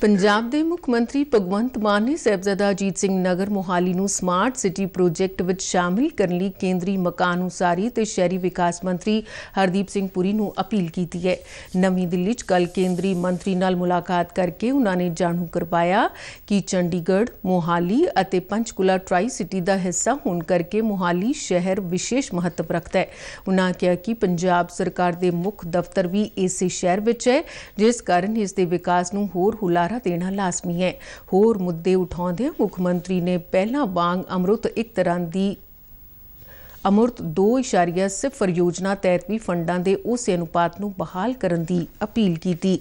ਪੰਜਾਬ ਦੇ ਮੁੱਖ ਮੰਤਰੀ ਭਗਵੰਤ ਮਾਨ ਨੇ ਸਹਿਬਜ਼ਾਦਾ ਅਜੀਤ ਸਿੰਘ ਨਗਰ ਮੋਹਾਲੀ ਨੂੰ ਸਮਾਰਟ ਸਿਟੀ ਪ੍ਰੋਜੈਕਟ ਵਿੱਚ ਸ਼ਾਮਿਲ ਕਰਨ ਲਈ ਕੇਂਦਰੀ ਮਕਾਨ ਉਸਾਰੀ ਤੇ ਸ਼ਹਿਰੀ ਵਿਕਾਸ ਮੰਤਰੀ ਹਰਦੀਪ ਸਿੰਘ ਪੁਰੀ ਨੂੰ ਅਪੀਲ ਕੀਤੀ ਹੈ ਨਵੀਂ ਦਿੱਲੀ 'ਚ ਕੱਲ ਕੇਂਦਰੀ ਮੰਤਰੀ ਨਾਲ ਮੁਲਾਕਾਤ ਕਰਕੇ ਉਹਨਾਂ ਨੇ ਜਾਣੂ ਕਰਵਾਇਆ ਕਿ ਚੰਡੀਗੜ੍ਹ ਮੋਹਾਲੀ ਅਤੇ ਪੰਚਕੁਲਾ ਟ੍ਰਾਈ ਸਿਟੀ ਦਾ ਹਿੱਸਾ ਹੋਣ ਕਰਕੇ ਮੋਹਾਲੀ ਸ਼ਹਿਰ ਵਿਸ਼ੇਸ਼ ਮਹੱਤਵ ਰੱਖਦਾ ਹੈ ਉਹਨਾਂ ਕਿਹਾ ਕਿ ਪੰਜਾਬ ਸਰਕਾਰ ਦੇ ਮੁੱਖ ਦਫ਼ਤਰ ਵੀ ਇਸੇ ਸ਼ਹਿਰ ਵਿੱਚ ਹੈ ਜਿਸ ਕਾਰਨ ਇਸ ਦੇ ਵਿਕਾਸ ਨੂੰ ਹੋਰ ਹੁਲਾ ਹੁੰਗਾਰਾ ਦੇਣਾ ਲਾਜ਼ਮੀ ਹੈ ਹੋਰ ਮੁੱਦੇ ਉਠਾਉਂਦੇ ਮੁੱਖ ਮੰਤਰੀ ਨੇ ਪਹਿਲਾਂ ਵਾਂਗ ਅਮਰਤ ਇੱਕ ਤਰ੍ਹਾਂ ਦੀ ਅਮਰਤ 2.0 ਯੋਜਨਾ ਤਹਿਤ ਵੀ ਫੰਡਾਂ ਦੇ ਉਸ ਅਨੁਪਾਤ ਨੂੰ ਬਹਾਲ ਕਰਨ ਦੀ ਅਪੀਲ ਕੀਤੀ